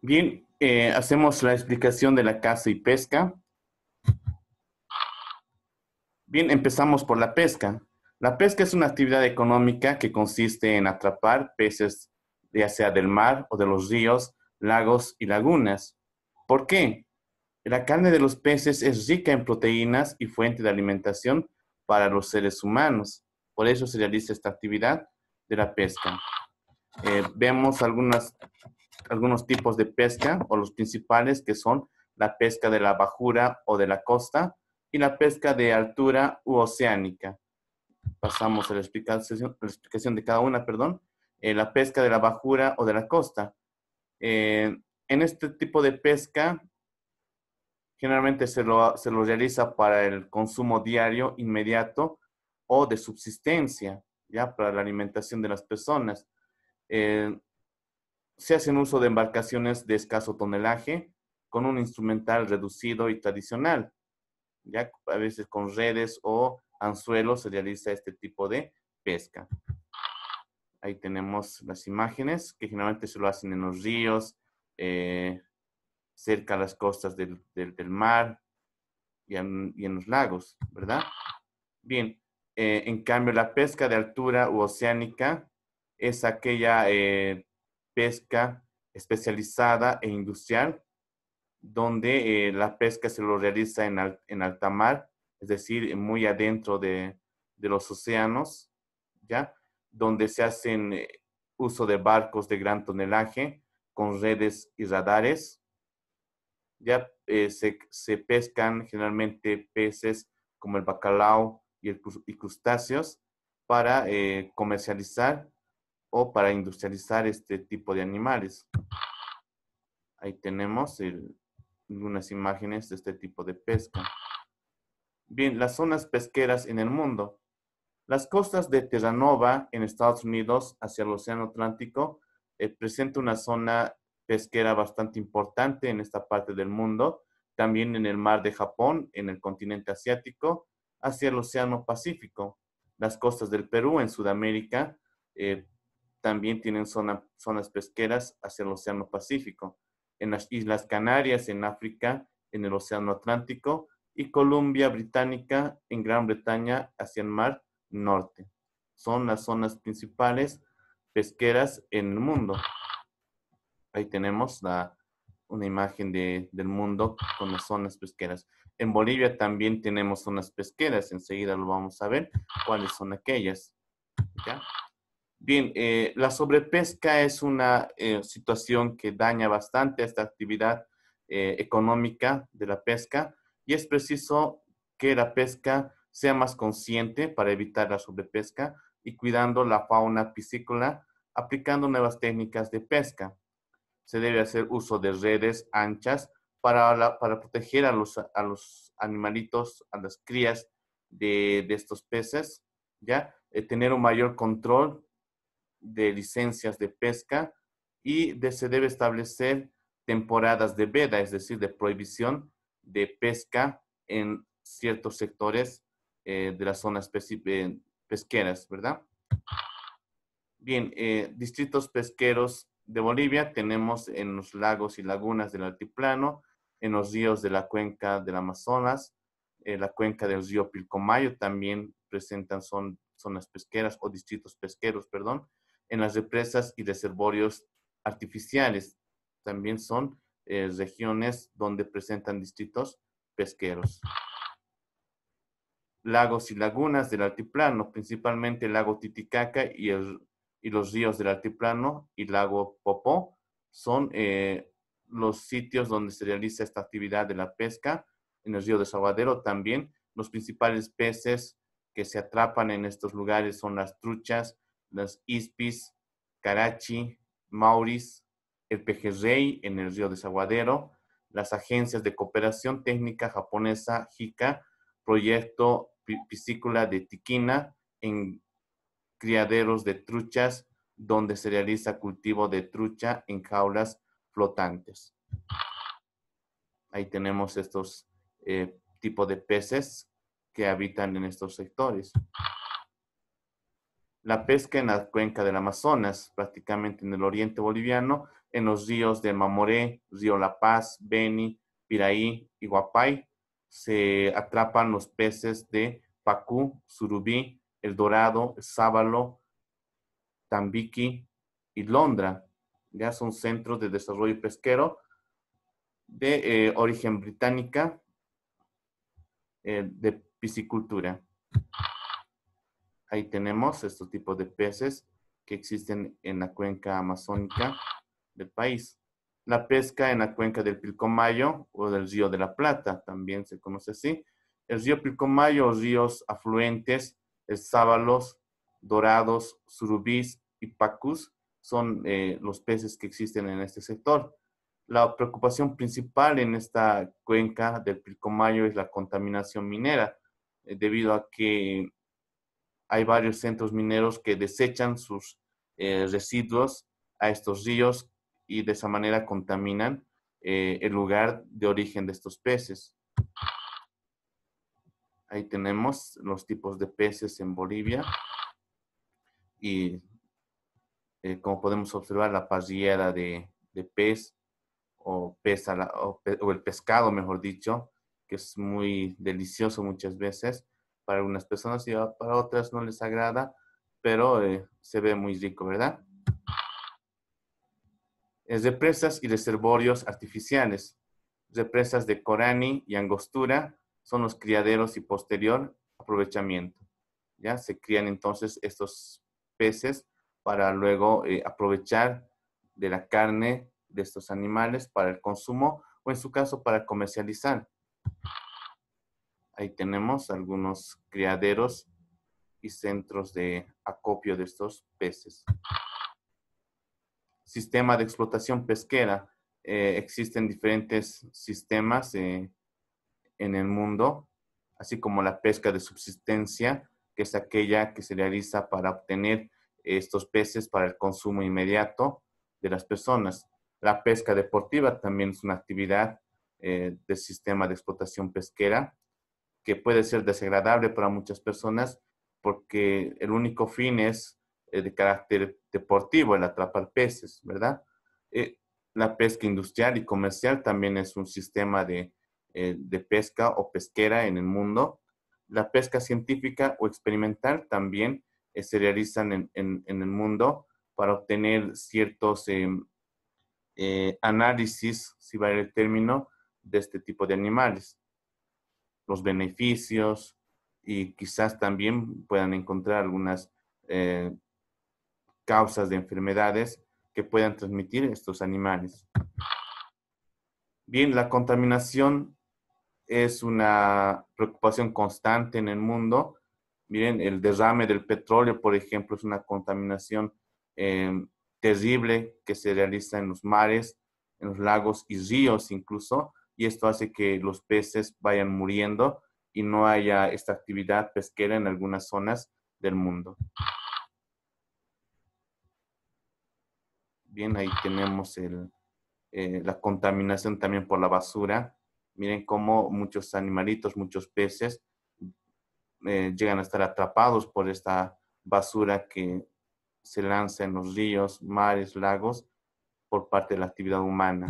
Bien, eh, hacemos la explicación de la caza y pesca. Bien, empezamos por la pesca. La pesca es una actividad económica que consiste en atrapar peces ya sea del mar o de los ríos, lagos y lagunas. ¿Por qué? La carne de los peces es rica en proteínas y fuente de alimentación para los seres humanos. Por eso se realiza esta actividad de la pesca. Eh, vemos algunas algunos tipos de pesca o los principales que son la pesca de la bajura o de la costa y la pesca de altura u oceánica. Pasamos a la explicación, la explicación de cada una, perdón. Eh, la pesca de la bajura o de la costa. Eh, en este tipo de pesca, generalmente se lo, se realiza para el consumo diario inmediato o de subsistencia, ya para la alimentación de las personas. Eh, se hacen uso de embarcaciones de escaso tonelaje, con un instrumental reducido y tradicional. Ya a veces con redes o anzuelos se realiza este tipo de pesca. Ahí tenemos las imágenes que generalmente se lo hacen en los ríos, eh, cerca a las costas del, mar y en, los lagos, ¿verdad? Bien, eh, en cambio la pesca de altura u oceánica es aquella eh, pesca especializada e industrial, donde eh, la pesca se lo realiza en, alta mar, es decir, muy adentro de, los océanos, ¿ya? Donde se hacen eh, uso de barcos de gran tonelaje con redes y radares. Ya eh, se, pescan generalmente peces como el bacalao y, el, y crustáceos para comercializar o para industrializar este tipo de animales. Ahí tenemos el, unas imágenes de este tipo de pesca. Bien, las zonas pesqueras en el mundo. Las costas de Terranova en Estados Unidos hacia el Océano Atlántico eh, presenta una zona pesquera bastante importante en esta parte del mundo, también en el mar de Japón, en el continente asiático, hacia el Océano Pacífico. Las costas del Perú en Sudamérica eh, también tienen zonas pesqueras hacia el Océano Pacífico, en las Islas Canarias, en África, en el Océano Atlántico y Colombia Británica en Gran Bretaña hacia el Mar Norte. Son las zonas principales pesqueras en el mundo. Ahí tenemos la, una imagen del mundo con las zonas pesqueras. En Bolivia también tenemos zonas pesqueras, enseguida lo vamos a ver cuáles son aquellas. ¿Ya? Bien, eh, la sobrepesca es una eh, situación que daña bastante esta actividad eh, económica de la pesca y es preciso que la pesca sea más consciente para evitar la sobrepesca y cuidando la fauna piscícola aplicando nuevas técnicas de pesca. Se debe hacer uso de redes anchas para, para proteger a los, a los animalitos, a las crías de, estos peces, ¿ya? tener un mayor control de licencias de pesca y de, se debe establecer temporadas de veda, es decir, de prohibición de pesca en ciertos sectores eh, de las zonas eh, pesqueras, ¿verdad? Bien, eh, distritos pesqueros de Bolivia tenemos en los lagos y lagunas del altiplano, en los ríos de la cuenca del Amazonas, en la cuenca del río Pilcomayo también presentan son, zonas pesqueras o distritos pesqueros, perdón, en las represas y reservorios artificiales. También son eh, regiones donde presentan distritos pesqueros. Lagos y lagunas del altiplano, principalmente el lago Titicaca y, los ríos del altiplano y lago Popó, son eh, los sitios donde se realiza esta actividad de la pesca. En el río de Sabadero también los principales peces que se atrapan en estos lugares son las truchas, las Ispis, Karachi, mauris, el Pejerrey en el río Desaguadero, las agencias de cooperación técnica japonesa JICA, proyecto piscícola de Tiquina en criaderos de truchas donde se realiza cultivo de trucha en jaulas flotantes. Ahí tenemos estos eh, tipos de peces que habitan en estos sectores la pesca en la cuenca del Amazonas, prácticamente en el oriente boliviano, en los ríos de Mamoré, Río La Paz, Beni, Piraí y Guapay. Se atrapan los peces de Pacú, Surubí, El Dorado, Sábalo, Tambiqui y Londra. Ya son centros de desarrollo pesquero de eh, origen británica eh, de piscicultura. Ahí tenemos estos tipos de peces que existen en la cuenca amazónica del país. La pesca en la cuenca del Pilcomayo o del río de la Plata, también se conoce así. El río Pilcomayo, ríos afluentes, el Sábalos, Dorados, Surubís y Pacus, son eh, los peces que existen en este sector. La preocupación principal en esta cuenca del Pilcomayo es la contaminación minera, eh, debido a que hay varios centros mineros que desechan sus eh, residuos a estos ríos y de esa manera contaminan eh, el lugar de origen de estos peces. Ahí tenemos los tipos de peces en Bolivia y eh, como podemos observar la parrillera de, pez o, o el pescado, mejor dicho, que es muy delicioso muchas veces para algunas personas y para otras no les agrada, pero eh, se ve muy rico, ¿verdad? Es represas y reservorios artificiales. Represas de Corani y Angostura son los criaderos y posterior aprovechamiento. Ya se crían entonces estos peces para luego eh, aprovechar de la carne de estos animales para el consumo o en su caso para comercializar. Ahí tenemos algunos criaderos y centros de acopio de estos peces. Sistema de explotación pesquera. Eh, existen diferentes sistemas eh, en el mundo, así como la pesca de subsistencia, que es aquella que se realiza para obtener estos peces para el consumo inmediato de las personas. La pesca deportiva también es una actividad eh, del sistema de explotación pesquera que puede ser desagradable para muchas personas porque el único fin es eh, de carácter deportivo, el atrapar peces, ¿verdad? Eh, la pesca industrial y comercial también es un sistema de, eh, de pesca o pesquera en el mundo. La pesca científica o experimental también se realizan en, en, en, el mundo para obtener ciertos em, análisis, si vale el término, de este tipo de animales los beneficios y quizás también puedan encontrar algunas eh, causas de enfermedades que puedan transmitir estos animales. Bien, la contaminación es una preocupación constante en el mundo. Miren, el derrame del petróleo, por ejemplo, es una contaminación em, terrible que se realiza en los mares, en los lagos y ríos incluso, y esto hace que los peces vayan muriendo y no haya esta actividad pesquera en algunas zonas del mundo. Bien, ahí tenemos eh, la contaminación también por la basura. Miren cómo muchos animalitos, muchos peces eh, llegan a estar atrapados por esta basura que se lanza en los ríos, mares, lagos por parte de la actividad humana.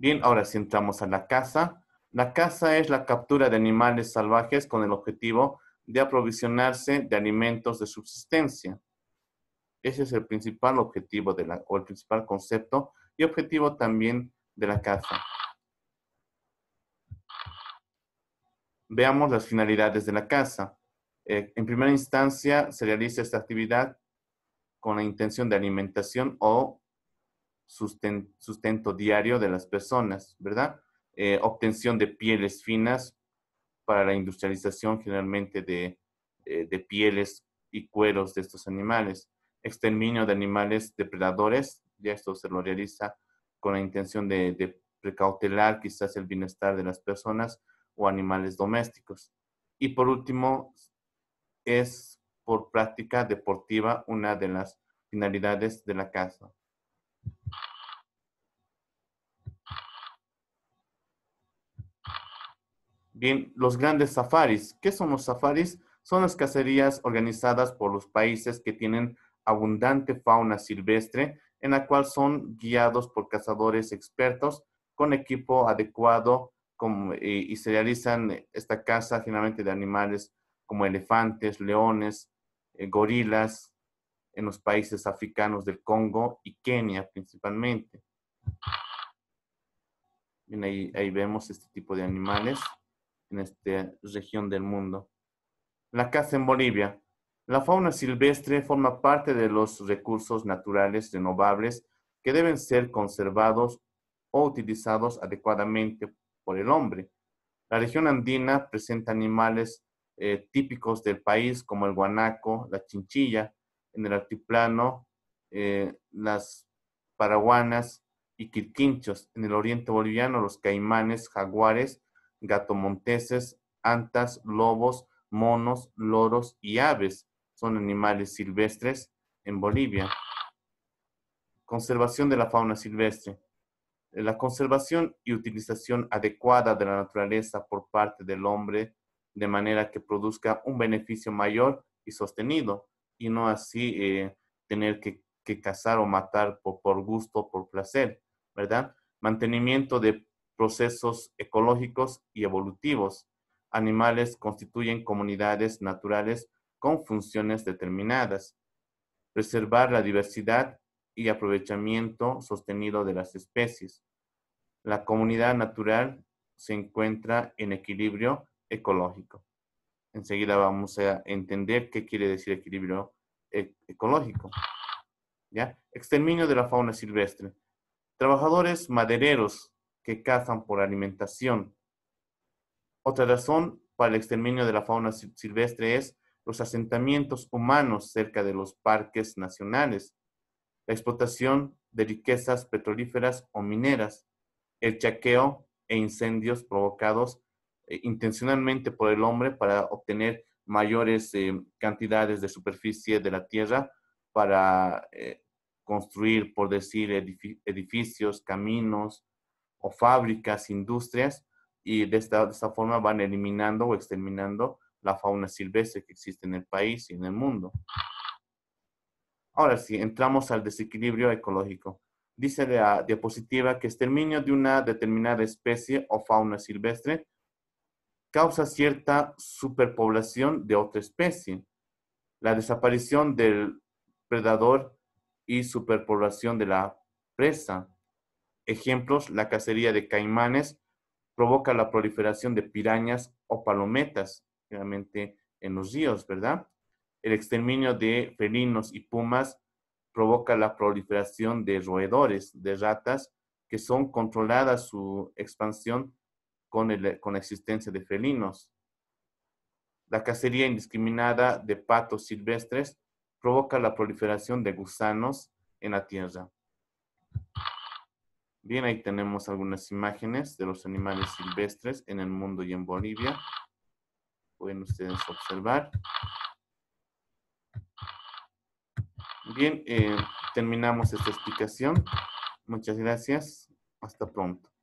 Bien, ahora si entramos a la caza. La caza es la captura de animales salvajes con el objetivo de aprovisionarse de alimentos de subsistencia. Ese es el principal objetivo de la, o el principal concepto y objetivo también de la caza. Veamos las finalidades de la caza. Eh, en primera instancia, se realiza esta actividad con la intención de alimentación o sustento diario de las personas, ¿verdad? Eh, obtención de pieles finas para la industrialización generalmente eh, de, pieles y cueros de estos animales. Exterminio de animales depredadores, ya esto se lo realiza con la intención de, de precautelar quizás el bienestar de las personas o animales domésticos. Y por último, es por práctica deportiva una de las finalidades de la caza. Bien, los grandes safaris. ¿Qué son los safaris? Son las cacerías organizadas por los países que tienen abundante fauna silvestre, en la cual son guiados por cazadores expertos con equipo adecuado eh, y se realizan esta caza generalmente de animales como elefantes, leones, eh, gorilas, en los países africanos del Congo y Kenia principalmente. Bien, ahí, ahí vemos este tipo de animales en esta región del mundo. La caza en Bolivia. La fauna silvestre forma parte de los recursos naturales renovables que deben ser conservados o utilizados adecuadamente por el hombre. La región andina presenta animales eh, típicos del país como el guanaco, la chinchilla, en el altiplano, eh, las paraguanas y quirquinchos, en el oriente boliviano los caimanes, jaguares gatomonteses, antas, lobos, monos, loros y aves son animales silvestres en Bolivia. Conservación de la fauna silvestre. Eh, la conservación y utilización adecuada de la naturaleza por parte del hombre de manera que produzca un beneficio mayor y sostenido y no así eh, tener que, cazar o matar por, por gusto, por placer, ¿verdad? Mantenimiento de procesos ecológicos y evolutivos. Animales constituyen comunidades naturales con funciones determinadas. Preservar la diversidad y aprovechamiento sostenido de las especies. La comunidad natural se encuentra en equilibrio ecológico. Enseguida vamos a entender qué quiere decir equilibrio e-, ecológico. ¿Ya? Exterminio de la fauna silvestre. Trabajadores madereros que cazan por alimentación. Otra razón para el exterminio de la fauna silvestre es los asentamientos humanos cerca de los parques nacionales, la explotación de riquezas petrolíferas o mineras, el chaqueo e incendios provocados eh, intencionalmente por el hombre para obtener mayores eh, cantidades de superficie de la tierra para eh, construir, por decir, edificios, caminos, o fábricas, industrias, y de esta, esta forma van eliminando o exterminando la fauna silvestre que existe en el país y en el mundo. Ahora sí, entramos al desequilibrio ecológico. Dice la diapositiva que exterminio de una determinada especie o fauna silvestre causa cierta superpoblación de otra especie, la desaparición del predador y superpoblación de la presa, Ejemplos, la cacería de caimanes provoca la proliferación de pirañas o palometas, generalmente en los ríos, ¿verdad? El exterminio de felinos y pumas provoca la proliferación de roedores, de ratas, que son controladas su expansión con, con la existencia de felinos. La cacería indiscriminada de patos silvestres provoca la proliferación de gusanos en la tierra. Bien, ahí tenemos algunas imágenes de los animales silvestres en el mundo y en Bolivia. Pueden ustedes observar. Bien, eh, terminamos esta explicación. Muchas gracias. Hasta pronto.